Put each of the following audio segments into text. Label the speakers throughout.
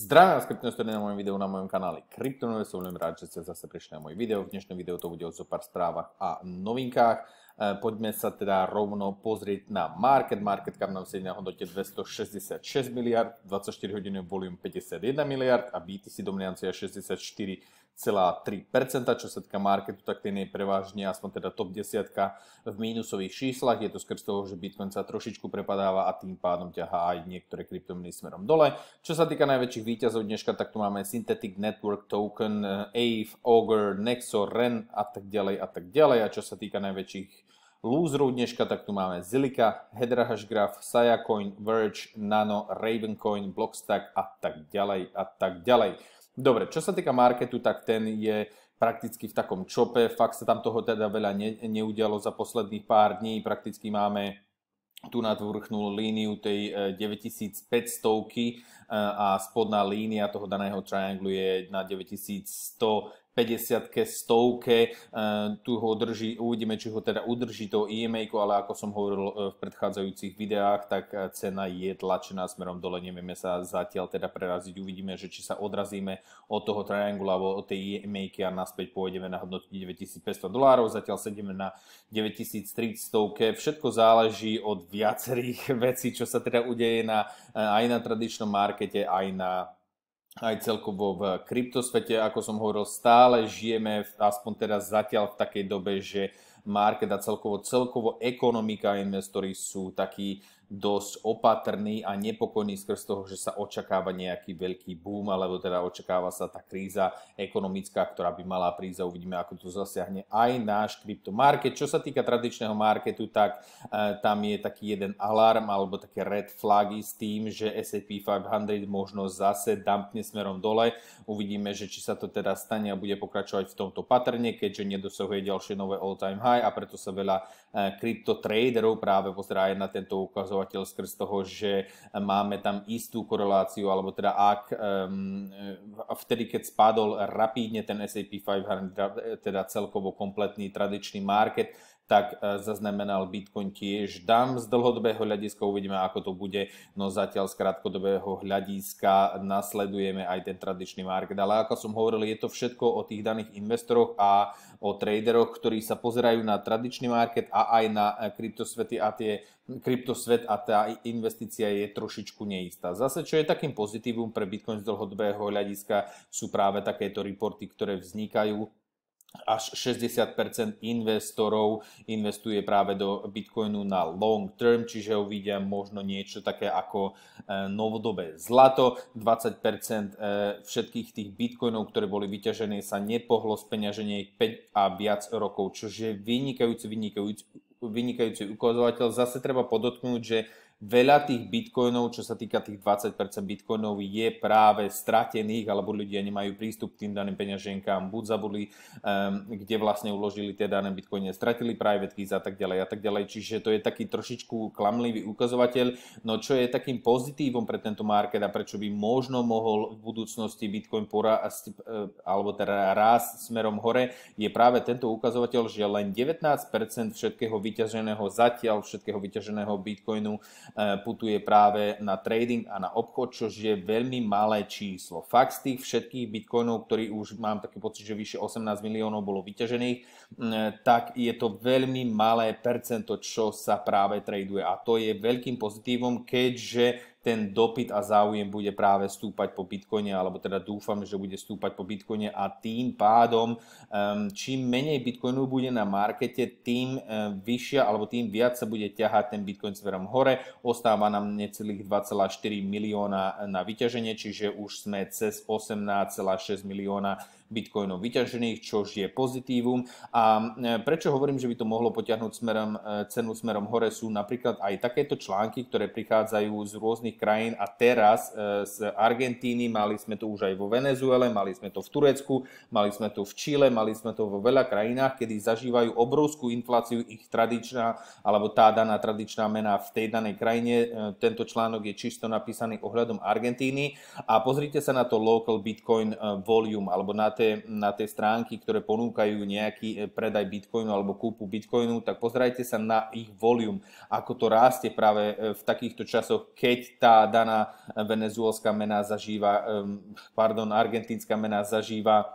Speaker 1: Zdravím vás, kryptonostory na mojom videu na mojom kanáli Kryptonové. Som veľmi rád, že ste zase prišli na môj video. V dnešnom videu to bude o pár správach a novinkách. E, poďme sa teda rovno pozrieť na market. Market kam nám sedí na hodnote 266 miliard, 24 hodinový volume 51 miliard a BTC dominancia 64 čo sa týka marketu, tak ten je prevážne, aspoň teda top 10 v mínusových číslach. Je to skrz toho, že Bitcoin sa trošičku prepadáva a tým pádom ťahá aj niektoré kryptomeny smerom dole. Čo sa týka najväčších výťazov dneška, tak tu máme Synthetic Network Token, Ave, Augur, Nexo, Ren a tak ďalej a tak ďalej. A čo sa týka najväčších Lúzrov dneška, tak tu máme Zilika, Hedra Hashgraph, Sayacoin, Verge, Nano, Ravencoin, Blockstack a tak ďalej a tak ďalej. Dobre, čo sa týka marketu, tak ten je prakticky v takom čope, fakt sa tam toho teda veľa ne, neudialo za posledných pár dní, prakticky máme tu nadvrchnú líniu tej 9500 e, e, a spodná línia toho daného trianglu je na 9100 50 stovke. Eh, tu ho drží, uvidíme, či ho teda udrží to EMA, ale ako som hovoril eh, v predchádzajúcich videách, tak eh, cena je tlačená smerom dole. Nevieme sa zatiaľ teda preraziť. Uvidíme, že či sa odrazíme od toho triangula, od tej EMA a naspäť pôjdeme na hodnotu 9500 dolárov. Zatiaľ sedíme na 9300. Všetko záleží od viacerých vecí, čo sa teda udeje na, aj na tradičnom markete, aj na aj celkovo v kryptosvete, ako som hovoril, stále žijeme, aspoň teraz zatiaľ v takej dobe, že market a celkovo, celkovo ekonomika investori sú takí dosť opatrný a nepokojný skrz toho, že sa očakáva nejaký veľký boom, alebo teda očakáva sa tá kríza ekonomická, ktorá by mala prísť a uvidíme, ako to zasiahne aj náš kryptomarket. Čo sa týka tradičného marketu, tak e, tam je taký jeden alarm alebo také red flagy s tým, že S&P 500 možno zase dampne smerom dole. Uvidíme, že či sa to teda stane a bude pokračovať v tomto patrne, keďže nedosahuje ďalšie nové all-time high a preto sa veľa eh, kryptotraderov práve pozerá aj na tento ukazov ukazovateľ skrz toho, že máme tam istú koreláciu, alebo teda ak e, vtedy, keď spadol rapídne ten SAP 500, teda celkovo kompletný tradičný market, tak e, zaznamenal Bitcoin tiež dám. Z dlhodobého hľadiska uvidíme, ako to bude, no zatiaľ z krátkodobého hľadiska nasledujeme aj ten tradičný market. Ale ako som hovoril, je to všetko o tých daných investoroch a o traderoch, ktorí sa pozerajú na tradičný market a aj na e, kryptosvety a tie kryptosvet a tá investícia je trošičku neistá. Zase, čo je takým pozitívum pre Bitcoin z dlhodobého hľadiska, sú práve takéto reporty, ktoré vznikajú až 60% investorov investuje práve do Bitcoinu na long term, čiže ho vidia možno niečo také ako e, novodobé zlato. 20% e, všetkých tých Bitcoinov, ktoré boli vyťažené, sa nepohlo z peňaženie 5 a viac rokov, čo je vynikajúci, vynikajúci, vynikajúci ukazovateľ. Zase treba podotknúť, že veľa tých bitcoinov, čo sa týka tých 20% bitcoinov, je práve stratených, alebo ľudia nemajú prístup k tým daným peňaženkám, buď zabudli, um, kde vlastne uložili tie dané bitcoine, stratili private keys a tak ďalej a tak ďalej. Čiže to je taký trošičku klamlivý ukazovateľ. No čo je takým pozitívom pre tento market a prečo by možno mohol v budúcnosti bitcoin porásť, eh, alebo teda rásť smerom hore, je práve tento ukazovateľ, že len 19% všetkého vyťaženého zatiaľ, všetkého vyťaženého bitcoinu E, putuje práve na trading a na obchod, čo je veľmi malé číslo. Fakt z tých všetkých bitcoinov, ktorý už mám taký pocit, že vyše 18 miliónov bolo vyťažených, tak je to veľmi malé percento, čo sa práve traduje. A to je veľkým pozitívom, keďže ten dopyt a záujem bude práve stúpať po bitcoine, alebo teda dúfam, že bude stúpať po bitcoine a tým pádom ehm, čím menej bitcoinu bude na markete, tým eh, vyššia alebo tým viac sa bude ťahať ten bitcoin smerom hore. Ostáva nám necelých 2,4 milióna na vyťaženie, čiže už sme cez 18,6 milióna bitcoinov vyťažených, čo je pozitívum. A e, prečo hovorím, že by to mohlo potiahnuť smerom, e, cenu smerom hore, sú napríklad aj takéto články, ktoré prichádzajú z rôznych krajín a teraz e, z Argentíny, mali sme to už aj vo Venezuele, mali sme to v Turecku, mali sme to v Čile, mali sme to vo veľa krajinách, kedy zažívajú obrovskú infláciu ich tradičná alebo tá daná tradičná mena v tej danej krajine. Tento článok je čisto napísaný ohľadom Argentíny a pozrite sa na to local bitcoin volume alebo na tie, na tie stránky, ktoré ponúkajú nejaký e, predaj bitcoinu alebo kúpu bitcoinu, tak pozerajte sa na ich volium, ako to rástie práve e, v takýchto časoch, keď tá daná venezuelská mena zažíva, pardon, argentínska mena zažíva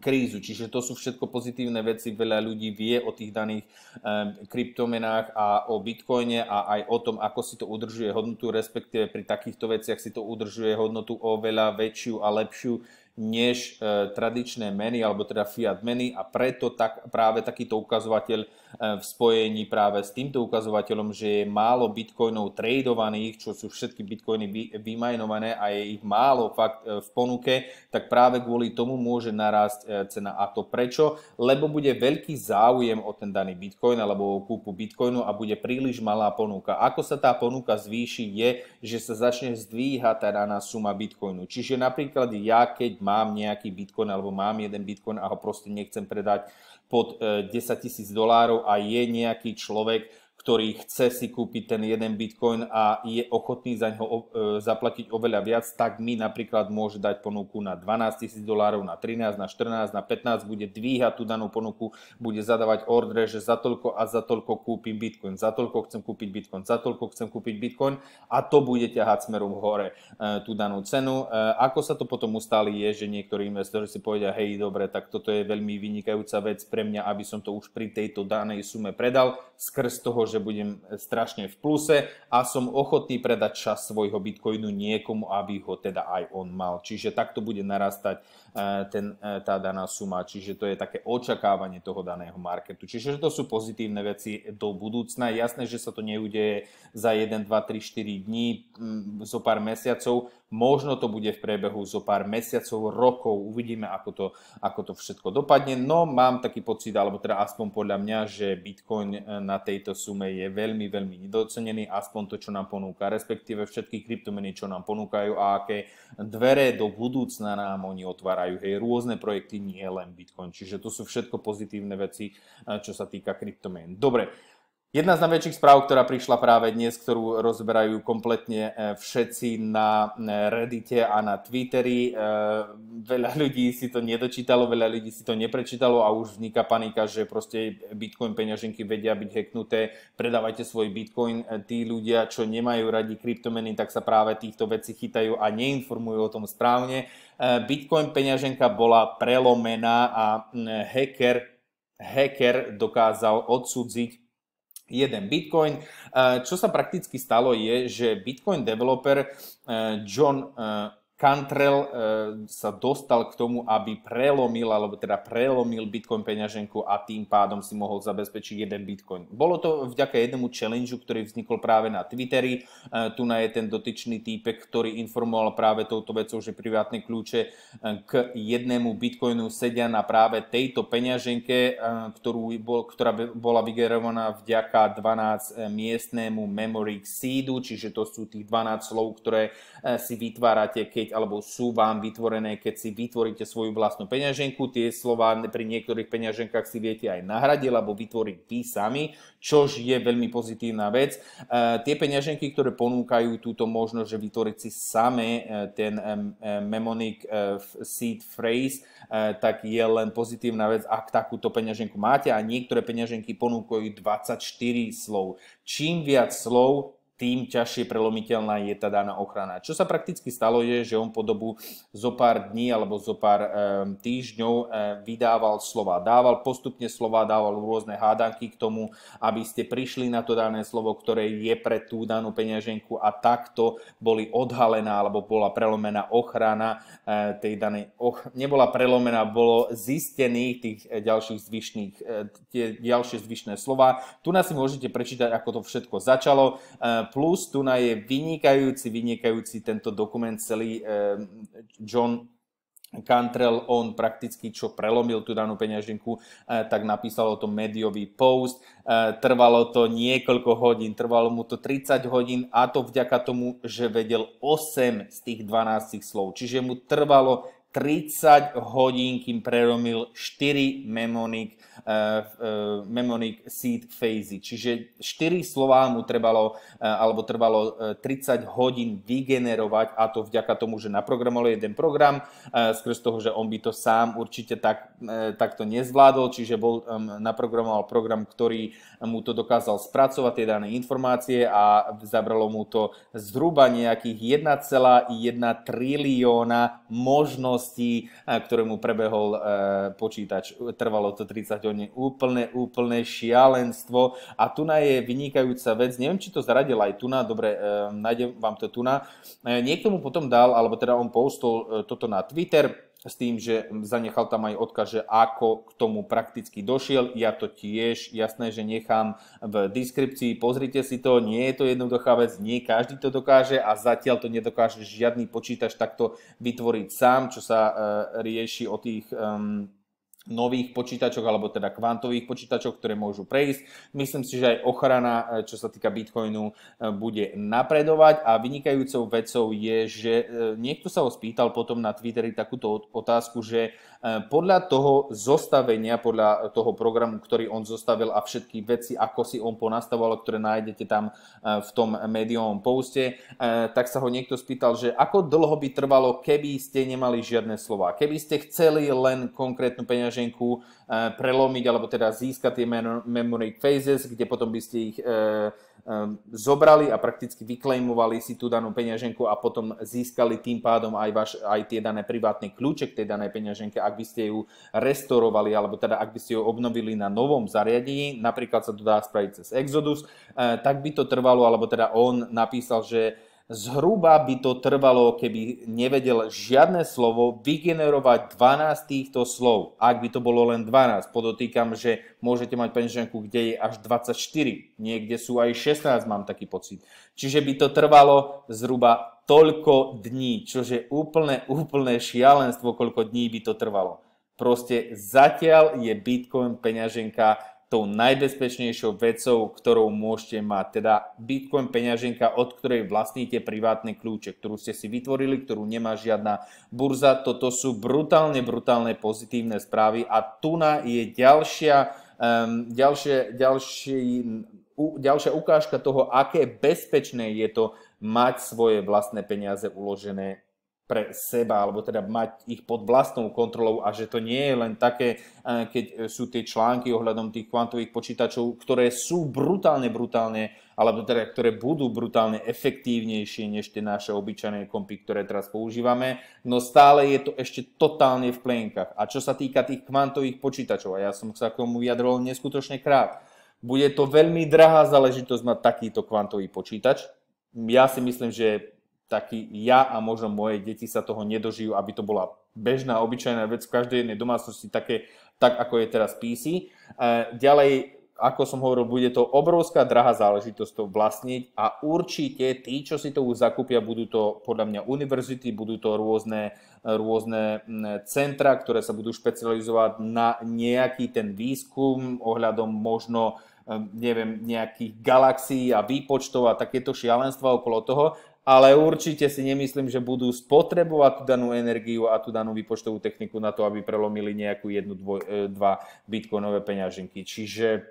Speaker 1: krízu. Čiže to sú všetko pozitívne veci. Veľa ľudí vie o tých daných um, kryptomenách a o bitcoine a aj o tom, ako si to udržuje hodnotu, respektíve pri takýchto veciach si to udržuje hodnotu oveľa väčšiu a lepšiu, než e, tradičné meny, alebo teda fiat meny a preto tak, práve takýto ukazovateľ e, v spojení práve s týmto ukazovateľom, že je málo bitcoinov tradovaných, čo sú všetky bitcoiny vymajnované a je ich málo fakt e, v ponuke, tak práve kvôli tomu môže narásť cena. A to prečo? Lebo bude veľký záujem o ten daný bitcoin alebo o kúpu bitcoinu a bude príliš malá ponuka. Ako sa tá ponuka zvýši je, že sa začne zdvíhať tá daná suma bitcoinu. Čiže napríklad ja, keď mám nejaký bitcoin alebo mám jeden bitcoin a ho proste nechcem predať pod 10 e, tisíc dolárov a je nejaký človek, ktorý chce si kúpiť ten jeden bitcoin a je ochotný za ňo e, zaplatiť oveľa viac, tak mi napríklad môže dať ponuku na 12 tisíc dolárov, na 13, na 14, na 15, bude dvíhať tú danú ponuku, bude zadávať ordre, že za toľko a za toľko kúpim bitcoin, za toľko chcem kúpiť bitcoin, za toľko chcem kúpiť bitcoin a to bude ťahať smerom hore e, tú danú cenu. E, ako sa to potom ustáli je, že niektorí investori si povedia, hej, dobre, tak toto je veľmi vynikajúca vec pre mňa, aby som to už pri tejto danej sume predal skrz toho, že budem strašne v pluse a som ochotný predať čas svojho bitcoinu niekomu, aby ho teda aj on mal. Čiže takto bude narastať Eh, ten, eh, tá daná suma. Čiže to je také očakávanie toho daného marketu. Čiže to sú pozitívne veci do budúcna. Jasné, že sa to neudeje za 1, 2, 3, 4 dní, mm, zo pár mesiacov. Možno to bude v priebehu zo pár mesiacov, rokov. Uvidíme, ako to, ako to všetko dopadne. No mám taký pocit, alebo teda aspoň podľa mňa, že Bitcoin eh, na tejto sume je veľmi, veľmi nedocenený. Aspoň to, čo nám ponúka, respektíve všetky kryptomeny, čo nám ponúkajú a aké dvere do budúcna nám oni otvárajú vytvárajú, hej, rôzne projekty, nie len Bitcoin. Čiže to sú všetko pozitívne veci, eh, čo sa týka kryptomien. Dobre, Jedna z najväčších správ, ktorá prišla práve dnes, ktorú rozberajú kompletne e, všetci na e, Reddite a na Twitteri. E, veľa ľudí si to nedočítalo, veľa ľudí si to neprečítalo a už vzniká panika, že proste bitcoin peňaženky vedia byť hacknuté. Predávajte svoj bitcoin. Tí ľudia, čo nemajú radi kryptomeny, tak sa práve týchto vecí chytajú a neinformujú o tom správne. Bitcoin peňaženka bola prelomená a hacker, hacker dokázal odsudziť jeden Bitcoin. Eh, čo sa prakticky stalo je, že Bitcoin developer eh, John eh, Cantrell eh, sa dostal k tomu, aby prelomil, alebo teda prelomil Bitcoin peňaženku a tým pádom si mohol zabezpečiť jeden Bitcoin. Bolo to vďaka jednému challengeu, ktorý vznikol práve na Twitteri. Eh, tu je ten dotyčný týpek, ktorý informoval práve touto vecou, že privátne kľúče eh, k jednému Bitcoinu sedia na práve tejto peňaženke, ktorú, ktorá bola vygerovaná vďaka 12 miestnému memory seedu, čiže to sú tých 12 slov, ktoré si vytvárate, keď alebo sú vám vytvorené, keď si vytvoríte svoju vlastnú peňaženku. Tie slova pri niektorých peňaženkách si viete aj nahradiť alebo vytvoriť vy sami, čož je veľmi pozitívna vec. E, tie peňaženky, ktoré ponúkajú túto možnosť, že vytvoriť si samé e, ten e, mnemonic seed phrase, tak je len pozitívna vec, ak takúto peňaženku máte a niektoré peňaženky ponúkajú 24 slov. Čím viac slov, tým ťažšie prelomiteľná je tá daná ochrana. Čo sa prakticky stalo je, že on po dobu zo pár dní alebo zo pár e, týždňov e, vydával slova. Dával postupne slova, dával rôzne hádanky k tomu, aby ste prišli na to dané slovo, ktoré je pre tú danú peňaženku a takto boli odhalená alebo bola prelomená ochrana e, tej danej, och, nebola prelomená, bolo zistených tých ďalších zvyšných, e, tie ďalšie zvyšné slova. Tu nás si môžete prečítať, ako to všetko začalo. E, plus tu na je vynikajúci, vynikajúci tento dokument celý eh, John Cantrell, on prakticky čo prelomil tú danú peňaženku, eh, tak napísal o tom médiový post. Eh, trvalo to niekoľko hodín, trvalo mu to 30 hodín a to vďaka tomu, že vedel 8 z tých 12 slov. Čiže mu trvalo 30 hodín, kým preromil 4 memonik Eh, eh, mnemonic seed phase. Čiže 4 slová mu trebalo, eh, alebo trvalo 30 hodín vygenerovať a to vďaka tomu, že naprogramoval jeden program, skres toho, že on by to sám určite tak, takto nezvládol, čiže bol, naprogramoval program, ktorý mu to dokázal spracovať, tie dané informácie a zabralo mu to zhruba nejakých 1,1 trilióna možností, ktoré mu prebehol počítač. Trvalo to 30 rozprávať. úplne, úplne šialenstvo. A tu je vynikajúca vec. Neviem, či to zradil aj Tuna. Dobre, e, nájdem vám to Tuna. E, niekto mu potom dal, alebo teda on postol e, toto na Twitter s tým, že zanechal tam aj odkaz, že ako k tomu prakticky došiel. Ja to tiež, jasné, že nechám v deskripcii, pozrite si to, nie je to jednoduchá vec, nie každý to dokáže a zatiaľ to nedokáže žiadny počítač takto vytvoriť sám, čo sa rieši o tých... Ehm, nových počítačoch alebo teda kvantových počítačoch, ktoré môžu prejsť. Myslím si, že aj ochrana, e, čo sa týka Bitcoinu, e, bude napredovať a vynikajúcou vecou je, že e, niekto sa ho spýtal potom na Twitteri takúto otázku, že E, podľa toho zostavenia, podľa toho programu, ktorý on zostavil a všetky veci, ako si on ponastavoval, ktoré nájdete tam e, v tom mediovom poste, e, tak sa ho niekto spýtal, že ako dlho by trvalo, keby ste nemali žiadne slova. Keby ste chceli len konkrétnu peňaženku prelomiť alebo teda získať tie memory phases, kde potom by ste ich Ehm, zobrali a prakticky vyklejmovali si tú danú peňaženku a potom získali tým pádom aj, vaš, aj tie dané privátne kľúče k tej danej peňaženke, ak by ste ju restaurovali alebo teda ak by ste ju obnovili na novom zariadení, napríklad sa to dá spraviť cez Exodus, eh, tak by to trvalo, alebo teda on napísal, že Zhruba by to trvalo, keby nevedel žiadne slovo, vygenerovať 12 týchto slov. Ak by to bolo len 12, podotýkam, že môžete mať peňženku, kde je až 24. Niekde sú aj 16, mám taký pocit. Čiže by to trvalo zhruba toľko dní, čo je úplne, úplne šialenstvo, koľko dní by to trvalo. Proste zatiaľ je Bitcoin peňaženka tou najbezpečnejšou vecou, ktorou môžete mať. Teda Bitcoin peňaženka, od ktorej vlastníte privátne kľúče, ktorú ste si vytvorili, ktorú nemá žiadna burza. Toto sú brutálne, brutálne pozitívne správy a tu je ďalšia, um, ďalšie, ďalšie, u, ďalšia ukážka toho, aké bezpečné je to mať svoje vlastné peniaze uložené pre seba, alebo teda mať ich pod vlastnou kontrolou a že to nie je len také, e, keď sú tie články ohľadom tých kvantových počítačov, ktoré sú brutálne, brutálne, alebo teda ktoré budú brutálne efektívnejšie než tie naše obyčajné kompy, ktoré teraz používame, no stále je to ešte totálne v plienkach. A čo sa týka tých kvantových počítačov, a ja som sa k tomu vyjadroval neskutočne krát, bude to veľmi drahá záležitosť mať takýto kvantový počítač. Ja si myslím, že taký ja a možno moje deti sa toho nedožijú, aby to bola bežná, obyčajná vec v každej jednej domácnosti, také, tak ako je teraz PC. E, ďalej, ako som hovoril, bude to obrovská drahá záležitosť to vlastniť a určite tí, čo si to už zakúpia, budú to podľa mňa univerzity, budú to rôzne, rôzne centra, ktoré sa budú špecializovať na nejaký ten výskum ohľadom možno neviem, nejakých galaxií a výpočtov a takéto šialenstva okolo toho, ale určite si nemyslím, že budú spotrebovať tú danú energiu a tú danú výpočtovú techniku na to, aby prelomili nejakú jednu, e, dva bitcoinové peňaženky. Čiže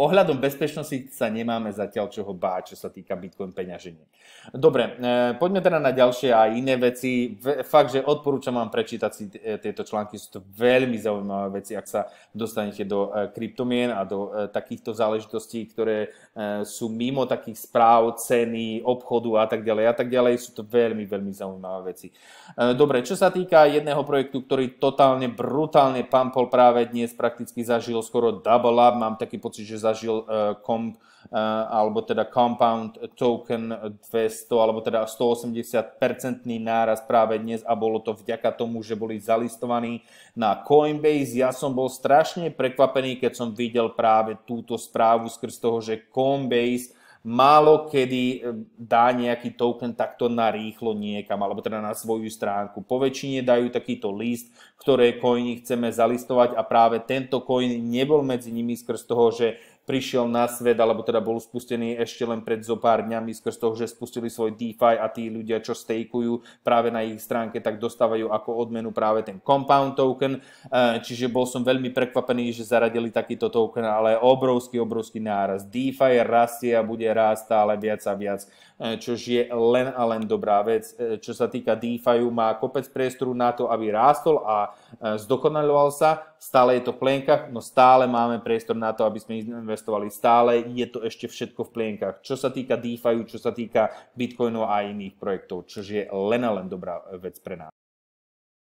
Speaker 1: Ohľadom bezpečnosti sa nemáme zatiaľ čoho báť, čo sa týka Bitcoin peňaženie. Dobre, e, poďme teda na ďalšie a iné veci. Fakt, že odporúčam vám prečítať si e, tieto články, sú to veľmi zaujímavé veci, ak sa dostanete do e, kryptomien a do takýchto záležitostí, ktoré sú mimo takých správ, ceny, obchodu a tak ďalej a tak ďalej. Sú to veľmi, veľmi zaujímavé veci. Dobre, čo sa týka jedného projektu, ktorý totálne, brutálne pampol práve dnes prakticky zažil skoro double up, mám taký pocit, že zažil eh, komp eh, alebo teda compound token 200 alebo teda 180 percentný náraz práve dnes a bolo to vďaka tomu, že boli zalistovaní na Coinbase. Ja som bol strašne prekvapený, keď som videl práve túto správu skrz toho, že Coinbase málo kedy eh, dá nejaký token takto na rýchlo niekam, alebo teda na svoju stránku. Po väčšine dajú takýto list, ktoré coiny chceme zalistovať a práve tento coin nebol medzi nimi skrz toho, že prišiel na svet, alebo teda bol spustený ešte len pred zo pár dňami skrz toho, že spustili svoj DeFi a tí ľudia, čo stejkujú práve na ich stránke, tak dostávajú ako odmenu práve ten Compound token. E, čiže bol som veľmi prekvapený, že zaradili takýto token, ale obrovský, obrovský náraz. DeFi rastie a bude rásť stále viac a viac, e, čo je len a len dobrá vec. E, čo sa týka DeFi, má kopec priestoru na to, aby rástol a Eh, zdokonaľoval sa, stále je to v plienkach, no stále máme priestor na to, aby sme investovali. Stále je to ešte všetko v plienkach. Čo sa týka DeFi, čo sa týka Bitcoinu a iných projektov, čo je len a len dobrá eh, vec pre nás.